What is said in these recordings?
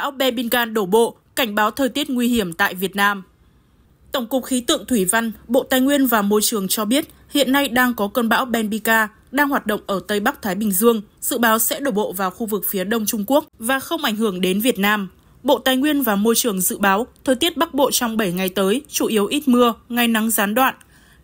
bão Bebingan đổ bộ, cảnh báo thời tiết nguy hiểm tại Việt Nam. Tổng cục Khí tượng Thủy văn, Bộ Tài nguyên và Môi trường cho biết hiện nay đang có cơn bão Benbika đang hoạt động ở Tây Bắc Thái Bình Dương, dự báo sẽ đổ bộ vào khu vực phía Đông Trung Quốc và không ảnh hưởng đến Việt Nam. Bộ Tài nguyên và Môi trường dự báo thời tiết Bắc Bộ trong 7 ngày tới chủ yếu ít mưa, ngày nắng gián đoạn.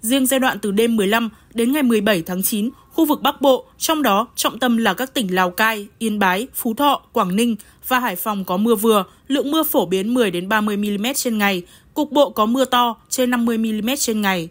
Riêng giai đoạn từ đêm 15 đến ngày 17 tháng 9, khu vực Bắc Bộ, trong đó trọng tâm là các tỉnh Lào Cai, Yên Bái, Phú Thọ, Quảng Ninh và Hải Phòng có mưa vừa, lượng mưa phổ biến 10 đến 30 mm trên ngày, cục bộ có mưa to trên 50 mm trên ngày.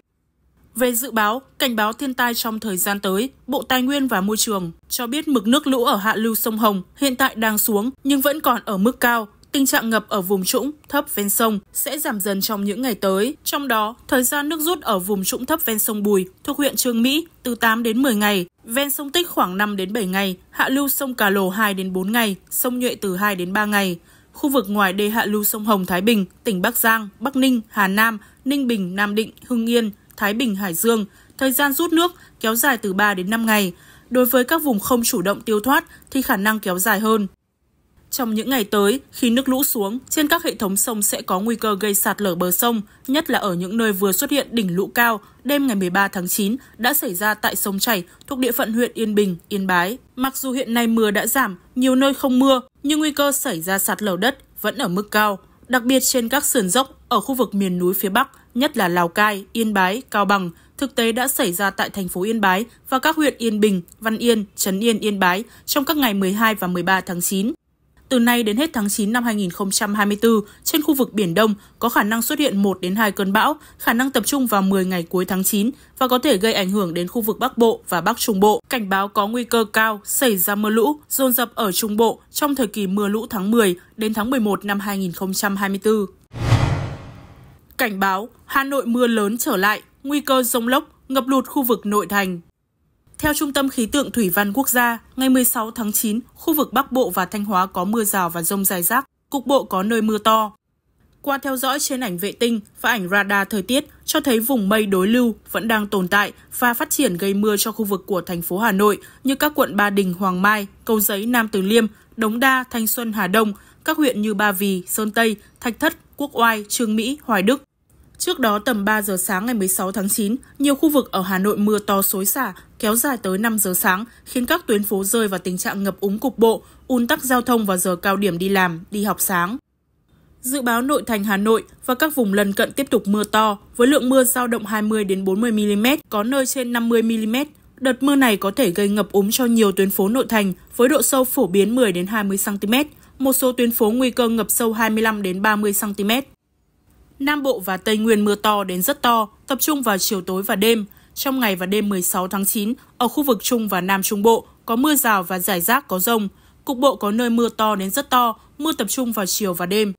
Về dự báo, cảnh báo thiên tai trong thời gian tới, Bộ Tài nguyên và Môi trường cho biết mực nước lũ ở hạ lưu sông Hồng hiện tại đang xuống nhưng vẫn còn ở mức cao, tình trạng ngập ở vùng trũng thấp ven sông sẽ giảm dần trong những ngày tới. Trong đó, thời gian nước rút ở vùng trũng thấp ven sông Bùi thuộc huyện Trương Mỹ từ 8 đến 10 ngày, ven sông Tích khoảng 5 đến 7 ngày, hạ lưu sông Cà Lồ 2 đến 4 ngày, sông Nhuệ từ 2 đến 3 ngày. Khu vực ngoài đê hạ lưu sông Hồng Thái Bình, tỉnh Bắc Giang, Bắc Ninh, Hà Nam, Ninh Bình, Nam Định, Hưng Yên, Thái Bình, Hải Dương, thời gian rút nước kéo dài từ 3 đến 5 ngày. Đối với các vùng không chủ động tiêu thoát thì khả năng kéo dài hơn. Trong những ngày tới, khi nước lũ xuống, trên các hệ thống sông sẽ có nguy cơ gây sạt lở bờ sông, nhất là ở những nơi vừa xuất hiện đỉnh lũ cao đêm ngày 13 tháng 9 đã xảy ra tại sông Chảy thuộc địa phận huyện Yên Bình, Yên Bái. Mặc dù hiện nay mưa đã giảm, nhiều nơi không mưa, nhưng nguy cơ xảy ra sạt lở đất vẫn ở mức cao, đặc biệt trên các sườn dốc ở khu vực miền núi phía Bắc, nhất là Lào Cai, Yên Bái, Cao Bằng, thực tế đã xảy ra tại thành phố Yên Bái và các huyện Yên Bình, Văn Yên, Trấn Yên, Yên Bái trong các ngày 12 và 13 tháng 9 từ nay đến hết tháng 9 năm 2024, trên khu vực Biển Đông có khả năng xuất hiện 1 đến 2 cơn bão, khả năng tập trung vào 10 ngày cuối tháng 9 và có thể gây ảnh hưởng đến khu vực Bắc Bộ và Bắc Trung Bộ. Cảnh báo có nguy cơ cao xảy ra mưa lũ, dồn dập ở Trung Bộ trong thời kỳ mưa lũ tháng 10 đến tháng 11 năm 2024. Cảnh báo Hà Nội mưa lớn trở lại, nguy cơ rông lốc, ngập lụt khu vực nội thành. Theo Trung tâm Khí tượng Thủy văn Quốc gia, ngày 16 tháng 9, khu vực Bắc Bộ và Thanh Hóa có mưa rào và rông dài rác, cục bộ có nơi mưa to. Qua theo dõi trên ảnh vệ tinh và ảnh radar thời tiết cho thấy vùng mây đối lưu vẫn đang tồn tại và phát triển gây mưa cho khu vực của thành phố Hà Nội như các quận Ba Đình, Hoàng Mai, Cầu Giấy, Nam Từ Liêm, Đống Đa, Thanh Xuân, Hà Đông, các huyện như Ba Vì, Sơn Tây, Thạch Thất, Quốc Oai, Trương Mỹ, Hoài Đức. Trước đó tầm 3 giờ sáng ngày 16 tháng 9, nhiều khu vực ở Hà Nội mưa to xối xả kéo dài tới 5 giờ sáng, khiến các tuyến phố rơi vào tình trạng ngập úng cục bộ, un tắc giao thông vào giờ cao điểm đi làm, đi học sáng. Dự báo nội thành Hà Nội và các vùng lân cận tiếp tục mưa to, với lượng mưa giao động 20 đến 40 mm, có nơi trên 50 mm. Đợt mưa này có thể gây ngập úng cho nhiều tuyến phố nội thành với độ sâu phổ biến 10 đến 20 cm, một số tuyến phố nguy cơ ngập sâu 25 đến 30 cm. Nam Bộ và Tây Nguyên mưa to đến rất to, tập trung vào chiều tối và đêm. Trong ngày và đêm 16 tháng 9, ở khu vực Trung và Nam Trung Bộ có mưa rào và rải rác có rông. Cục bộ có nơi mưa to đến rất to, mưa tập trung vào chiều và đêm.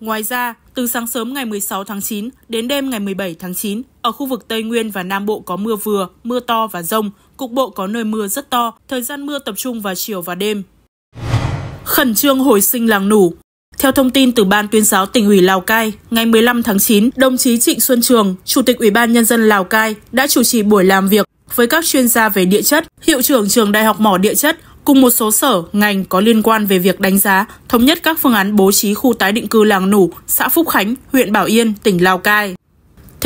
Ngoài ra, từ sáng sớm ngày 16 tháng 9 đến đêm ngày 17 tháng 9, ở khu vực Tây Nguyên và Nam Bộ có mưa vừa, mưa to và rông, cục bộ có nơi mưa rất to, thời gian mưa tập trung vào chiều và đêm. Khẩn trương hồi sinh làng nủ, theo thông tin từ Ban tuyên giáo tỉnh ủy Lào Cai, ngày 15 tháng 9, đồng chí Trịnh Xuân Trường, Chủ tịch Ủy ban Nhân dân Lào Cai đã chủ trì buổi làm việc với các chuyên gia về địa chất, hiệu trưởng trường Đại học Mỏ Địa chất cùng một số sở, ngành có liên quan về việc đánh giá, thống nhất các phương án bố trí khu tái định cư làng Nủ, xã Phúc Khánh, huyện Bảo Yên, tỉnh Lào Cai.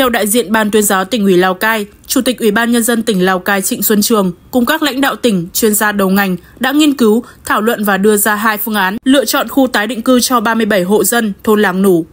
Theo đại diện Ban tuyên giáo tỉnh ủy Lào Cai, Chủ tịch Ủy ban Nhân dân tỉnh Lào Cai Trịnh Xuân Trường cùng các lãnh đạo tỉnh, chuyên gia đầu ngành đã nghiên cứu, thảo luận và đưa ra hai phương án lựa chọn khu tái định cư cho 37 hộ dân thôn Làng Nủ.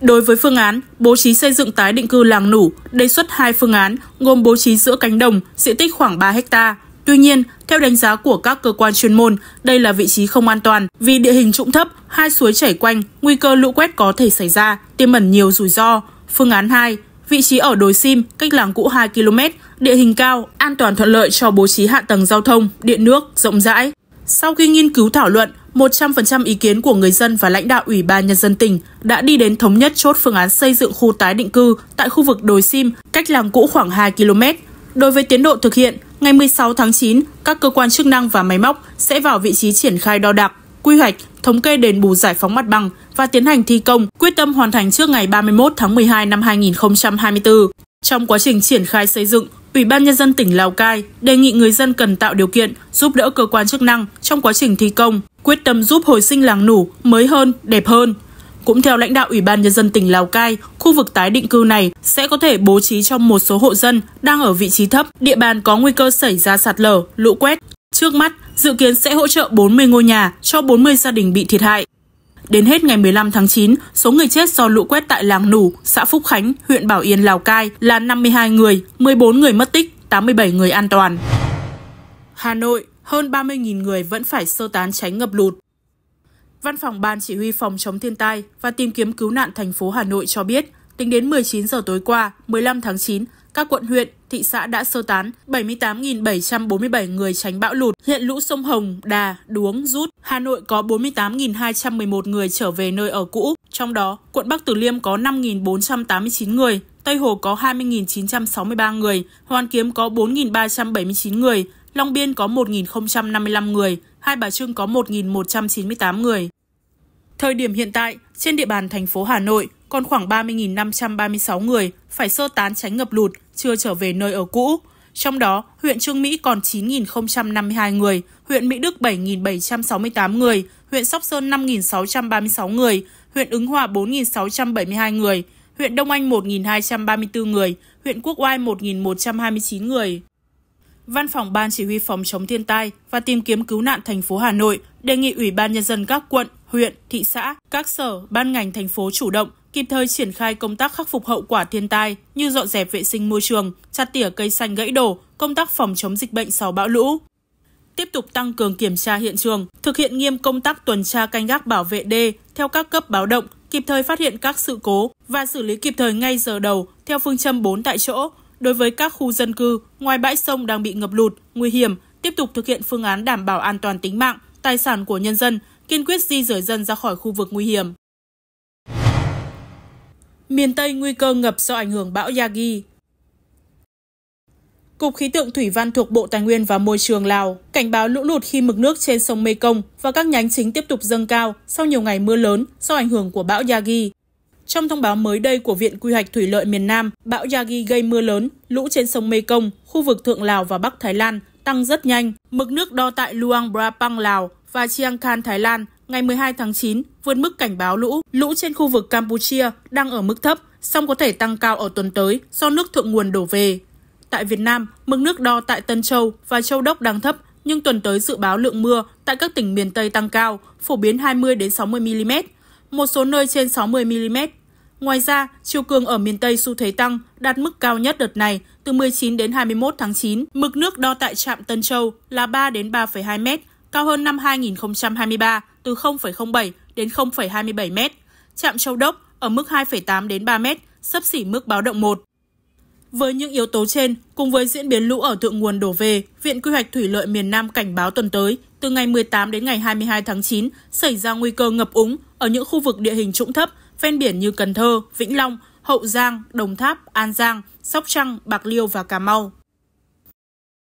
Đối với phương án bố trí xây dựng tái định cư Làng Nủ, đề xuất hai phương án gồm bố trí giữa cánh đồng, diện tích khoảng 3 hecta. Tuy nhiên, theo đánh giá của các cơ quan chuyên môn, đây là vị trí không an toàn vì địa hình trũng thấp, hai suối chảy quanh, nguy cơ lũ quét có thể xảy ra, tiềm ẩn nhiều rủi ro. Phương án 2, vị trí ở đồi Sim, cách làng cũ 2 km, địa hình cao, an toàn thuận lợi cho bố trí hạ tầng giao thông, điện nước, rộng rãi. Sau khi nghiên cứu thảo luận, 100% ý kiến của người dân và lãnh đạo Ủy ban Nhân dân tỉnh đã đi đến thống nhất chốt phương án xây dựng khu tái định cư tại khu vực đồi Sim, cách làng cũ khoảng 2 km. Đối với tiến độ thực hiện, ngày 16 tháng 9, các cơ quan chức năng và máy móc sẽ vào vị trí triển khai đo đạc quy hoạch, thống kê đền bù giải phóng mặt bằng và tiến hành thi công, quyết tâm hoàn thành trước ngày 31 tháng 12 năm 2024. Trong quá trình triển khai xây dựng, Ủy ban Nhân dân tỉnh Lào Cai đề nghị người dân cần tạo điều kiện giúp đỡ cơ quan chức năng trong quá trình thi công, quyết tâm giúp hồi sinh làng nủ mới hơn, đẹp hơn. Cũng theo lãnh đạo Ủy ban Nhân dân tỉnh Lào Cai, khu vực tái định cư này sẽ có thể bố trí cho một số hộ dân đang ở vị trí thấp, địa bàn có nguy cơ xảy ra sạt lở, lũ quét. Trước mắt, dự kiến sẽ hỗ trợ 40 ngôi nhà cho 40 gia đình bị thiệt hại. Đến hết ngày 15 tháng 9, số người chết do lũ quét tại làng Nủ, xã Phúc Khánh, huyện Bảo Yên, Lào Cai là 52 người, 14 người mất tích, 87 người an toàn. Hà Nội, hơn 30.000 người vẫn phải sơ tán tránh ngập lụt. Văn phòng Ban Chỉ huy Phòng chống thiên tai và tìm kiếm cứu nạn thành phố Hà Nội cho biết, tính đến 19 giờ tối qua, 15 tháng 9, các quận huyện, thị xã đã sơ tán 78.747 người tránh bão lụt. Hiện lũ sông Hồng, Đà, Đuống, Rút, Hà Nội có 48.211 người trở về nơi ở cũ. Trong đó, quận Bắc Từ Liêm có 5.489 người, Tây Hồ có 20.963 người, Hoàn Kiếm có 4.379 người, Long Biên có 1.055 người, Hai Bà Trưng có 1.198 người. Thời điểm hiện tại, trên địa bàn thành phố Hà Nội còn khoảng 30.536 người phải sơ tán tránh ngập lụt, chưa trở về nơi ở cũ. Trong đó, huyện Trương Mỹ còn 9.052 người, huyện Mỹ Đức 7.768 người, huyện Sóc Sơn 5.636 người, huyện Ứng Hòa 4.672 người, huyện Đông Anh 1.234 người, huyện Quốc Oai 1.129 người. Văn phòng Ban Chỉ huy Phòng chống thiên tai và tìm kiếm cứu nạn thành phố Hà Nội đề nghị Ủy ban Nhân dân các quận, huyện, thị xã, các sở, ban ngành thành phố chủ động, kịp thời triển khai công tác khắc phục hậu quả thiên tai như dọn dẹp vệ sinh môi trường, chặt tỉa cây xanh gãy đổ, công tác phòng chống dịch bệnh sau bão lũ. Tiếp tục tăng cường kiểm tra hiện trường, thực hiện nghiêm công tác tuần tra canh gác bảo vệ đê theo các cấp báo động, kịp thời phát hiện các sự cố và xử lý kịp thời ngay giờ đầu theo phương châm 4 tại chỗ. Đối với các khu dân cư ngoài bãi sông đang bị ngập lụt, nguy hiểm, tiếp tục thực hiện phương án đảm bảo an toàn tính mạng, tài sản của nhân dân – kiên quyết di rời dân ra khỏi khu vực nguy hiểm. Miền Tây nguy cơ ngập do ảnh hưởng bão Yagi. Cục khí tượng thủy văn thuộc Bộ Tài nguyên và Môi trường Lào cảnh báo lũ lụt khi mực nước trên sông Mekong và các nhánh chính tiếp tục dâng cao sau nhiều ngày mưa lớn do ảnh hưởng của bão Yagi. Trong thông báo mới đây của Viện Quy hoạch Thủy lợi miền Nam, bão Yagi gây mưa lớn, lũ trên sông Mekong, khu vực Thượng Lào và Bắc Thái Lan tăng rất nhanh. Mực nước đo tại Luang Prabang, Lào và Chiang Khan, Thái Lan ngày 12 tháng 9 vượt mức cảnh báo lũ. Lũ trên khu vực Campuchia đang ở mức thấp, song có thể tăng cao ở tuần tới do nước thượng nguồn đổ về. Tại Việt Nam, mực nước đo tại Tân Châu và Châu Đốc đang thấp, nhưng tuần tới dự báo lượng mưa tại các tỉnh miền Tây tăng cao, phổ biến 20 đến 60 mm, một số nơi trên 60 mm. Ngoài ra, chiều cường ở miền Tây xu thế tăng, đạt mức cao nhất đợt này từ 19 đến 21 tháng 9. Mực nước đo tại trạm Tân Châu là 3 đến 3,2 mét cao hơn năm 2023 từ 0,07 đến 0,27 m. chạm Châu Đốc ở mức 2,8 đến 3 m, sấp xỉ mức báo động 1. Với những yếu tố trên, cùng với diễn biến lũ ở thượng nguồn đổ về, Viện Quy hoạch Thủy lợi miền Nam cảnh báo tuần tới, từ ngày 18 đến ngày 22 tháng 9, xảy ra nguy cơ ngập úng ở những khu vực địa hình trũng thấp, ven biển như Cần Thơ, Vĩnh Long, Hậu Giang, Đồng Tháp, An Giang, Sóc Trăng, Bạc Liêu và Cà Mau.